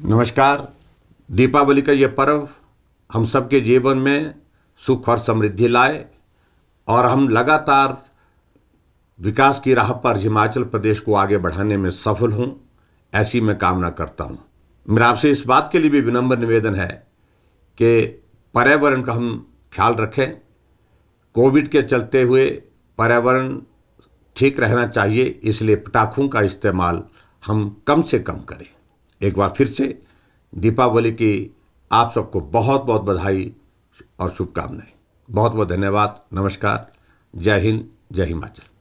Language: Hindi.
नमस्कार दीपावली का यह पर्व हम सबके जीवन में सुख और समृद्धि लाए और हम लगातार विकास की राह पर हिमाचल प्रदेश को आगे बढ़ाने में सफल हूँ ऐसी मैं कामना करता हूँ मेरा आपसे इस बात के लिए भी विनम्र निवेदन है कि पर्यावरण का हम ख्याल रखें कोविड के चलते हुए पर्यावरण ठीक रहना चाहिए इसलिए पटाखों का इस्तेमाल हम कम से कम करें एक बार फिर से दीपावली की आप सबको बहुत बहुत बधाई और शुभकामनाएं बहुत बहुत धन्यवाद नमस्कार जय हिंद जय हिमाचल